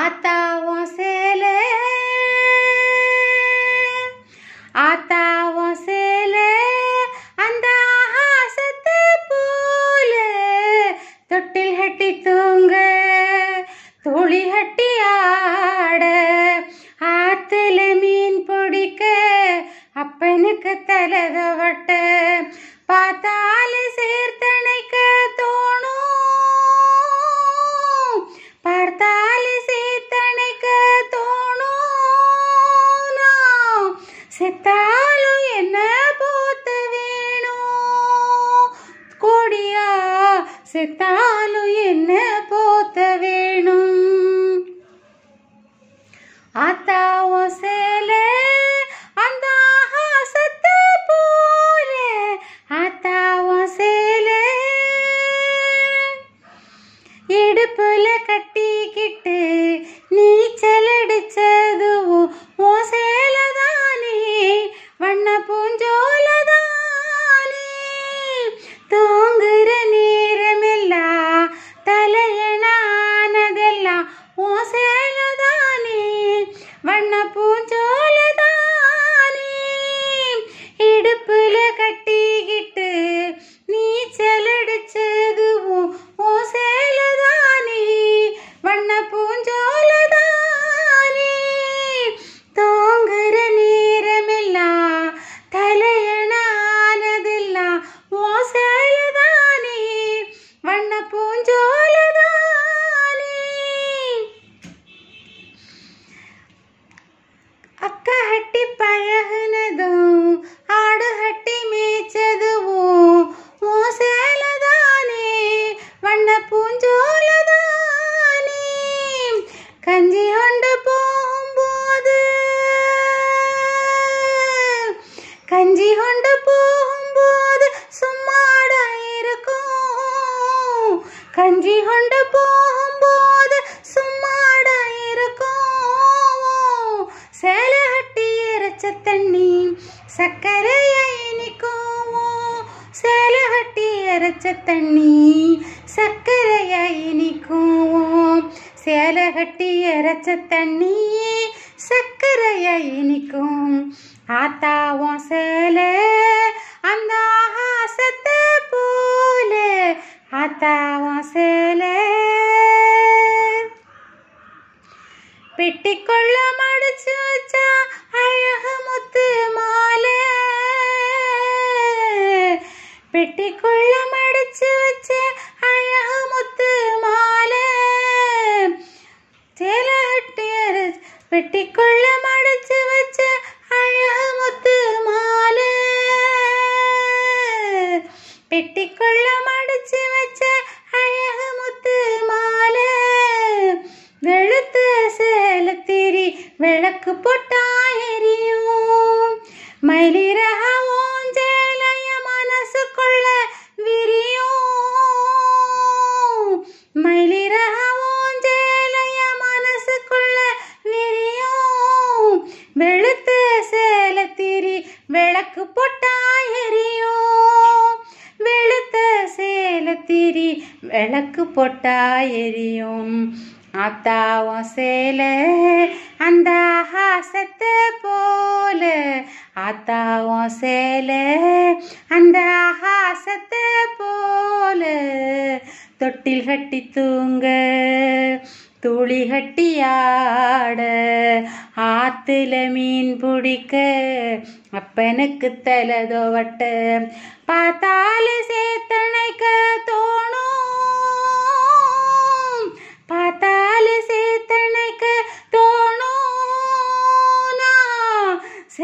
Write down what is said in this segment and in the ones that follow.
ஆத்தாவும் சேல ஆத்தாவும் சேல அந்த ஆகாசத்து போல தொட்டில் ஹட்டி தூங்க துளி ஹட்டி ஆட ஆத்துல மீன் பிடிக்க அப்பனுக்கு தலதவட்ட ಹಾಲು ಎನ್ನ ಪೋತ ವೇಣು ಕೊಡಿಯ ಸೆತ್ತಾಲು ಎನ್ನ ಪೋತ கஞ்சி கொண்டு போகும்போது சும்மாட இருக்கும் கஞ்சி கொண்டு போகும்போது சும்மாட இருக்கும் சேலை கட்டி இறைச்ச தண்ணி சர்க்கரையை இனிக்கும் சேலை கட்டி இறைச்ச தண்ணி சர்க்கரையை இனிக்கும் சேலை கட்டி இறைச்ச தண்ணி சர்க்கரையை இனிக்கும் आता ஓசல அந்த ஆகாசத்தை போல आता ஓசல പെട്ടിക്കൊള്ള മടിച്ചു വെച്ച അഴഹമുത്ത് മാല പെട്ടിക്കൊള്ള മടിച്ചു വെച്ച അഴഹമുത്ത് മാല ചേലഹട്ടിയ പെട്ടിക്കൊള്ള മട பெட்டிக்குள்ள மடிச்சு வச்ச அழகு முத்து மாலை வெளுத்த சேலத்திரி விளக்கு போட்டா எரியும் மயிலிரக ஓஞ்சேலைய மனசுக்குள்ள விரியும் மயிலிரக ஓஞ்சேலைய மனசுக்குள்ள விரியும் வெளுத்த சேலத்திரி விளக்கு விளக்கு போட்டா எரியும் ஆத்தாவும் சேல அந்த ஆகாசத்தை போல ஆத்தாவும் சேல அந்த ஆகாசத்தை போல தொட்டில் கட்டி தூங்க துளி ஆட ஆத்துல மீன் பிடிக்க அப்பனுக்கு தோவட்ட பார்த்தாலே சேத்தனைக்கு தோ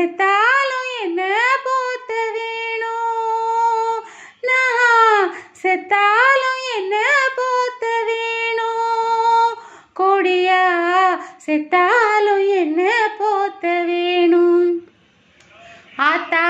செத்தாலும் என்ன போத்த வேணும் நான் செத்தாலும் என்ன போத்த வேணும் கொடியா செத்தாலும் என்ன போத்த வேணும் ஆத்தா